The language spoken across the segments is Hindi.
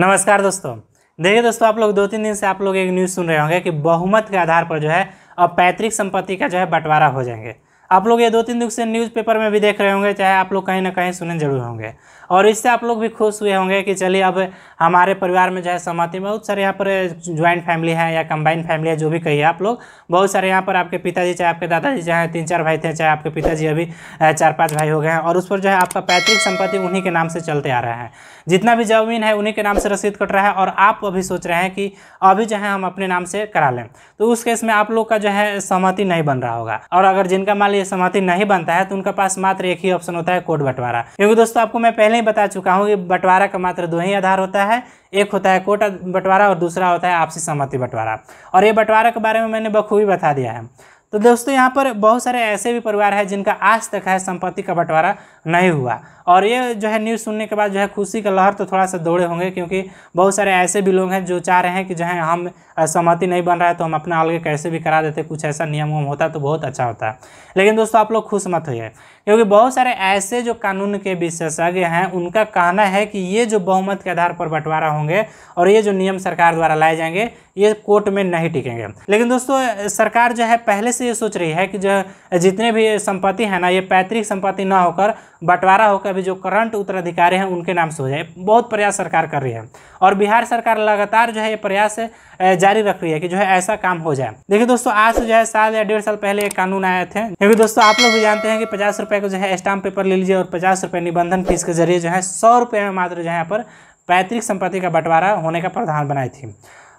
नमस्कार दोस्तों देखिए दोस्तों आप लोग दो तीन दिन से आप लोग एक न्यूज़ सुन रहे होंगे कि बहुमत के आधार पर जो है अब पैतृक संपत्ति का जो है बंटवारा हो जाएंगे आप लोग ये दो तीन दिन से न्यूज़पेपर में भी देख रहे होंगे चाहे आप लोग कहीं ना कहीं सुने जरूर होंगे और इससे आप लोग भी खुश हुए होंगे कि चलिए अब हमारे परिवार में जो है सहमति बहुत सारे यहाँ पर ज्वाइंट फैमिली है या कंबाइंड फैमिली है जो भी कहिए आप लोग बहुत सारे यहाँ पर आपके पिताजी चाहे आपके दादाजी चाहे तीन चार भाई थे चाहे आपके पिताजी अभी चार पाँच भाई हो गए हैं और उस पर जो है आपका पैतृक संपत्ति उन्हीं के नाम से चलते आ रहा है जितना भी जमीन है उन्हीं के नाम से रसीद कट रहा है और आप अभी सोच रहे हैं कि अभी जो है हम अपने नाम से करा लें तो उस केस में आप लोग का जो है सहमति नहीं बन रहा होगा और अगर जिनका मान लीजिए सहमति नहीं बनता है तो उनका पास मात्र एक ही ऑप्शन होता है कोर्ट बंटवारा क्योंकि दोस्तों आपको मैं पहले ही बता चुका हूँ कि बंटवारा का मात्र दो ही आधार होता है एक होता है कोटा बंटवारा और दूसरा होता है आपसी सहमति बंटवारा और ये बंटवारा के बारे में मैंने बखूबी बता दिया है तो दोस्तों यहाँ पर बहुत सारे ऐसे भी परिवार हैं जिनका आज तक है संपत्ति का बंटवारा नहीं हुआ और ये जो है न्यूज़ सुनने के बाद जो है खुशी का लहर तो थोड़ा सा दौड़े होंगे क्योंकि बहुत सारे ऐसे भी लोग हैं जो चाह रहे हैं कि जो है हम सहमति नहीं बन रहा है तो हम अपना अलग कैसे भी करा देते कुछ ऐसा नियम वम होता तो बहुत अच्छा होता लेकिन दोस्तों आप लोग खुश मत हुए क्योंकि बहुत सारे ऐसे जो कानून के विशेषज्ञ हैं उनका कहना है कि ये जो बहुमत के आधार पर बंटवारा होंगे और ये जो नियम सरकार द्वारा लाए जाएंगे ये कोर्ट में नहीं टिकेंगे लेकिन दोस्तों सरकार जो है पहले से ये सोच रही है कि जो जितने भी संपत्ति है ना ये पैतृक संपत्ति ना होकर बंटवारा होकर अभी जो करंट उत्तराधिकारी हैं उनके नाम से हो जाए बहुत प्रयास सरकार कर रही है और बिहार सरकार लगातार जो है ये प्रयास जारी रख रही है कि जो है ऐसा काम हो जाए देखिए दोस्तों आज से जो है साल या डेढ़ साल पहले एक कानून आए थे क्योंकि दोस्तों आप लोग भी जानते हैं कि पचास रुपये को जो है स्टाम्प पेपर ले लीजिए और पचास रुपये निबंधन फीस के जरिए जो है सौ रुपये में मात्र जो है यहाँ पर पैतृक संपत्ति का बंटवारा होने का प्रावधान बनाई थी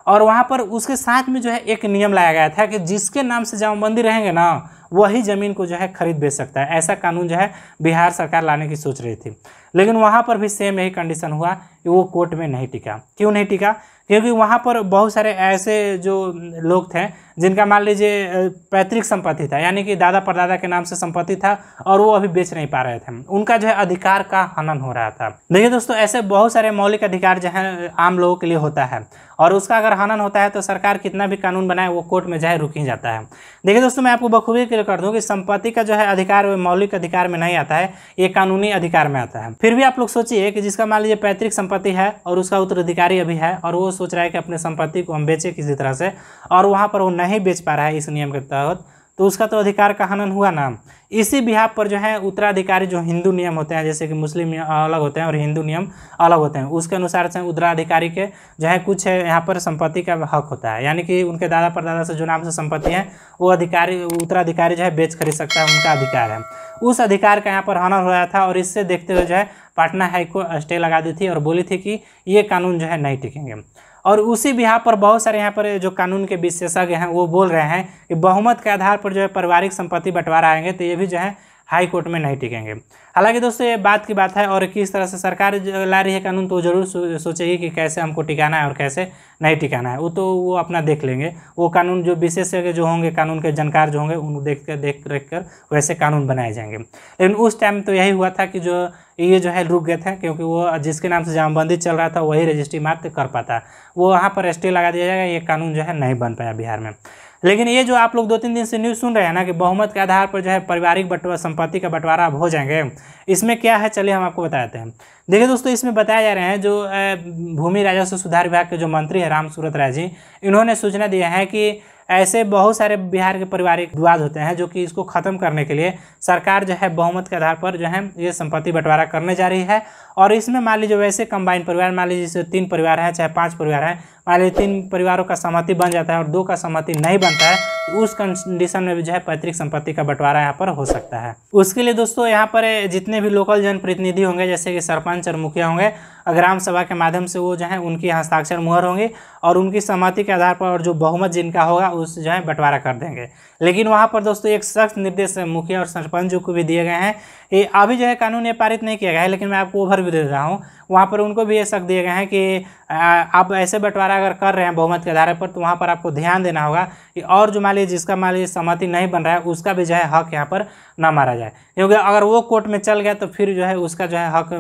और वहाँ पर उसके साथ में जो है एक नियम लाया गया था कि जिसके नाम से मंदिर रहेंगे ना वही ज़मीन को जो है खरीद बेच सकता है ऐसा कानून जो है बिहार सरकार लाने की सोच रही थी लेकिन वहाँ पर भी सेम यही कंडीशन हुआ कि वो कोर्ट में नहीं टिका क्यों नहीं टिका क्योंकि वहाँ पर बहुत सारे ऐसे जो लोग थे जिनका मान लीजिए पैतृक संपत्ति था यानी कि दादा परदादा के नाम से संपत्ति था और वो अभी बेच नहीं पा रहे थे उनका जो है अधिकार का हनन हो रहा था देखिए दोस्तों ऐसे बहुत सारे मौलिक अधिकार जो है आम लोगों के लिए होता है और उसका अगर हनन होता है तो सरकार कितना भी कानून बनाए वो कोर्ट में जाए रुक ही जाता है देखिए दोस्तों मैं आपको बखूबी क्लियर कर दूँ कि संपत्ति का जो है अधिकार वो मौलिक अधिकार में नहीं आता है ये कानूनी अधिकार में आता है फिर भी आप लोग सोचिए कि जिसका मान लीजिए पैतृक संपत्ति है और उसका उत्तराधिकारी अभी है और वो सोच रहा है कि अपने संपत्ति को हम बेचें किसी तरह से और वहाँ पर वो नहीं बेच पा रहा है इस नियम के तहत तो उसका तो अधिकार का हनन हुआ ना इसी बिहार पर जो है उत्तराधिकारी जो हिंदू नियम होते हैं जैसे कि मुस्लिम अलग होते हैं और हिंदू नियम अलग होते हैं उसके अनुसार से उत्तराधिकारी के जो है कुछ यहाँ पर संपत्ति का हक होता है यानी कि उनके दादा परदादा से जो नाम से संपत्ति है वो अधिकारी उत्तराधिकारी जो है बेच खरीद सकता है उनका अधिकार है उस अधिकार का यहाँ पर हनन हो रहा था और इससे देखते हुए जो है पाटना हाईकोर्ट स्टे लगा दी थी और बोली थी कि ये कानून जो है नहीं टिकेंगे और उसी बिहार पर बहुत सारे यहाँ पर जो कानून के विशेषज्ञ हैं वो बोल रहे हैं कि बहुमत के आधार पर जो है पारिवारिक संपत्ति बंटवारा आएंगे तो ये भी जो है हाई कोर्ट में नहीं टिकेंगे हालांकि दोस्तों ये बात की बात है और किस तरह से सरकार ला रही है कानून तो जरूर सोचेगी कि कैसे हमको टिकाना है और कैसे नहीं टिकाना है वो तो वो अपना देख लेंगे वो कानून जो विशेषज्ञ जो होंगे कानून के जानकार जो होंगे उनको देख कर देख रख कर वैसे कानून बनाए जाएंगे लेकिन उस टाइम तो यही हुआ था कि जो ये जो है रुक गए थे क्योंकि वो जिसके नाम से जामबंदी चल रहा था वही रजिस्ट्री मात्र कर पाता वो वहाँ पर स्टे लगा दिया जाएगा ये कानून जो है नहीं बन पाया बिहार में लेकिन ये जो आप लोग दो तीन दिन से न्यूज़ सुन रहे हैं ना कि बहुमत के आधार पर जो है पारिवारिक बटवा संपत्ति का बंटवारा अब हो जाएंगे इसमें क्या है चलिए हम आपको बताते हैं देखिए दोस्तों इसमें बताया जा रहे हैं जो भूमि राजस्व सुधार विभाग के जो मंत्री हैं राम सूरत राय जी इन्होंने सूचना दिया है कि ऐसे बहुत सारे बिहार के पारिवारिक विवाद होते हैं जो कि इसको ख़त्म करने के लिए सरकार जो है बहुमत के आधार पर जो है ये संपत्ति बंटवारा करने जा रही है और इसमें मान लीजिए वैसे कंबाइन परिवार मान लीजिए जैसे तीन परिवार हैं चाहे पाँच परिवार हैं मान लीजिए तीन परिवारों का सहमति बन जाता है और दो का सहमति नहीं बनता है तो उस कंडीशन में भी जो है पैतृक संपत्ति का बंटवारा यहाँ पर हो सकता है उसके लिए दोस्तों यहाँ पर जितने भी लोकल जनप्रतिनिधि होंगे जैसे कि सरपंच और मुखिया होंगे ग्राम सभा के माध्यम से वो जो है उनकी हस्ताक्षर मुहर होंगे और उनकी सहमति के आधार पर और जो बहुमत जिनका होगा उस जो है बंटवारा कर देंगे लेकिन वहाँ पर दोस्तों एक सख्त निर्देश मुखिया और सरपंच को भी दिए गए हैं ये अभी जो है कानून ये पारित नहीं किया गया है लेकिन मैं आपको ओवर भी दे रहा हूँ वहाँ पर उनको भी ये सख्त दिए गए हैं कि आप ऐसे बंटवारा अगर कर रहे हैं बहुमत के आधार पर तो वहाँ पर आपको ध्यान देना होगा कि और जो मान लीजिए जिसका मान लीजिए सहमति नहीं बन रहा है उसका भी जो है हक यहाँ पर ना मारा जाए क्योंकि अगर वो कोर्ट में चल गया तो फिर जो है उसका जो है हक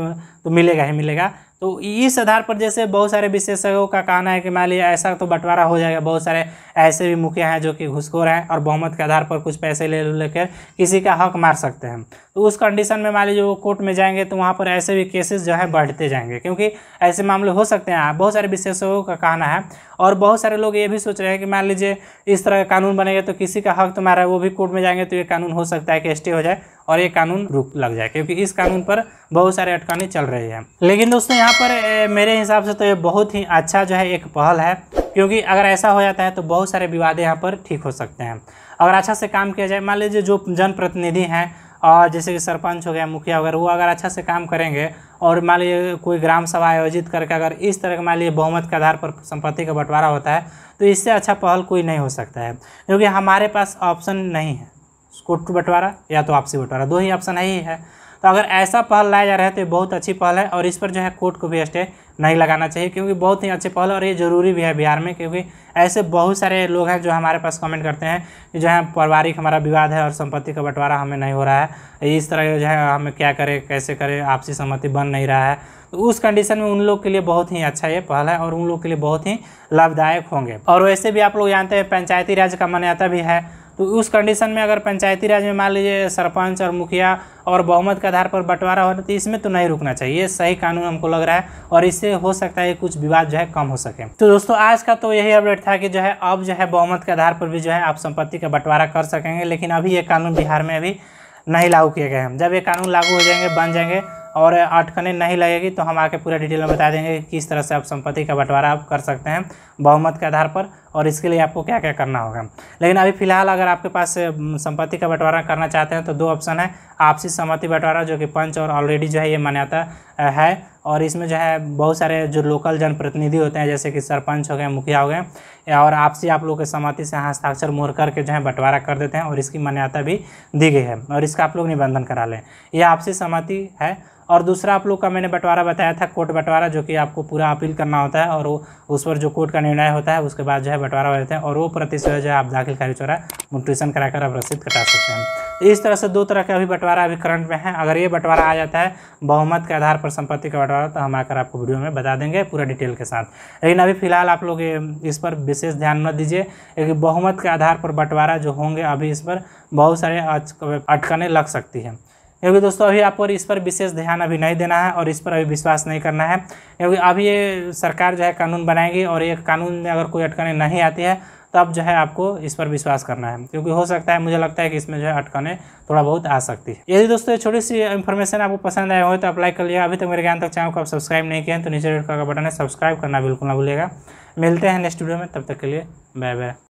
तो मिलेगा ही मिलेगा तो इस आधार पर जैसे बहुत सारे विशेषज्ञों का कहना है कि मान लीजिए ऐसा तो बंटवारा हो जाएगा बहुत सारे ऐसे भी मुखिया हैं जो कि घुसखोर हैं और बहुमत के आधार पर कुछ पैसे ले लेकर किसी का हक मार सकते हैं तो उस कंडीशन में मान लीजिए वो कोर्ट में जाएंगे तो वहाँ पर ऐसे भी केसेस जो है बढ़ते जाएंगे क्योंकि ऐसे मामले हो सकते हैं बहुत सारे विशेषज्ञों का कहना है और बहुत सारे लोग ये भी सोच रहे हैं कि मान लीजिए इस तरह का कानून बनेगा तो किसी का हक तो मारा है वो भी कोर्ट में जाएंगे तो ये कानून हो सकता है कि स्टे हो जाए और ये कानून रुक लग जाए क्योंकि इस कानून पर बहुत सारे अटकने चल रही है लेकिन दोस्तों यहाँ पर मेरे हिसाब से तो ये बहुत ही अच्छा जो है एक पहल है क्योंकि अगर ऐसा हो जाता है तो बहुत सारे विवाद यहाँ पर ठीक हो सकते हैं अगर अच्छा से काम किया जाए मान लीजिए जो जनप्रतिनिधि हैं और जैसे कि सरपंच हो गया मुखिया वगैरह वो अगर अच्छा से काम करेंगे और मान लीजिए कोई ग्राम सभा आयोजित करके अगर इस तरह के मान लीजिए बहुमत के आधार पर संपत्ति का बंटवारा होता है तो इससे अच्छा पहल कोई नहीं हो सकता है क्योंकि हमारे पास ऑप्शन नहीं है उसको टू बंटवारा या तो आपसी बंटवारा दो ही ऑप्शन है ही है तो अगर ऐसा पहल लाया जा रहा है तो ये बहुत अच्छी पहल है और इस पर जो है कोर्ट को भी स्टे नहीं लगाना चाहिए क्योंकि बहुत ही अच्छे पहल और ये ज़रूरी भी है बिहार में क्योंकि ऐसे बहुत सारे लोग हैं जो हमारे पास कमेंट करते हैं कि जो है पारिवारिक हमारा विवाद है और संपत्ति का बंटवारा हमें नहीं हो रहा है इस तरह जो है हमें क्या करें कैसे करें आपसी सहमति बन नहीं रहा है तो उस कंडीशन में उन लोग के लिए बहुत ही अच्छा ये पहल है और उन लोग के लिए बहुत ही लाभदायक होंगे और वैसे भी आप लोग जानते हैं पंचायती राज का मान्यता भी है तो उस कंडीशन में अगर पंचायती राज में मान लीजिए सरपंच और मुखिया और बहुमत के आधार पर बंटवारा हो तो इसमें तो नहीं रुकना चाहिए सही कानून हमको लग रहा है और इससे हो सकता है कुछ विवाद जो है कम हो सके तो दोस्तों आज का तो यही अपडेट था कि जो है अब जो है बहुमत के आधार पर भी जो है आप संपत्ति का बंटवारा कर सकेंगे लेकिन अभी ये कानून बिहार में अभी नहीं लागू किए गए हैं जब ये कानून लागू हो जाएंगे बन जाएंगे और अटकने नहीं लगेगी तो हम आके पूरा डिटेल में बता देंगे कि किस तरह से आप संपत्ति का बंटवारा आप कर सकते हैं बहुमत के आधार पर और इसके लिए आपको क्या क्या करना होगा लेकिन अभी फ़िलहाल अगर आपके पास संपत्ति का बंटवारा करना चाहते हैं तो दो ऑप्शन है आपसी सहमति बंटवारा जो कि पंच और ऑलरेडी जो है ये मान्यता है और इसमें जो है बहुत सारे जो लोकल जनप्रतिनिधि होते हैं जैसे कि सरपंच हो गए मुखिया हो गए और आपसी आप लोग के सहमति से हस्ताक्षर मोड़ करके जो है बंटवारा कर देते हैं और इसकी मान्यता भी दी गई है और इसका आप लोग निबंधन करा लें यह आपसी सहमति है और दूसरा आप लोग का मैंने बंटवारा बताया था कोर्ट बंटवारा जो कि आपको पूरा अपील करना होता है और वो उस पर जो कोर्ट का निर्णय होता है उसके बाद जो है बंटवारा हो जाते हैं और वो प्रतिशत जो है आप दाखिल खारिज चौरा रहा कराकर आप रसीद कटा सकते हैं तो इस तरह से दो तरह के अभी बंटवारा अभी करंट में है अगर ये बंटवारा आ जाता है बहुमत के आधार पर पर संपत्ति का बंटवारा तो हम आकर आपको वीडियो में बता देंगे पूरा डिटेल के साथ लेकिन अभी फिलहाल आप लोग इस पर विशेष ध्यान मत दीजिए क्योंकि बहुमत के आधार पर बंटवारा जो होंगे अभी इस पर बहुत सारे अटकने लग सकती है क्योंकि दोस्तों अभी आपको इस पर विशेष ध्यान अभी नहीं देना है और इस पर अभी विश्वास नहीं करना है क्योंकि अभी ये सरकार जो है कानून बनाएगी और ये कानून में अगर कोई अटकने नहीं आती है तब जो है आपको इस पर विश्वास करना है क्योंकि हो सकता है मुझे लगता है कि इसमें जो है अटकने थोड़ा बहुत आ सकती है यदि दोस्तों छोटी सी इन्फॉर्मेशन आपको पसंद आया हो तो अप्लाई कर लिया अभी तक मेरे ज्ञान तक चैनल को आप सब्सक्राइब नहीं किया तो नीचे रेड का बटन है सब्सक्राइब करना बिल्कुल ना भूलेगा मिलते हैं नेक्स्ट वीडियो में तब तक के लिए बाय बाय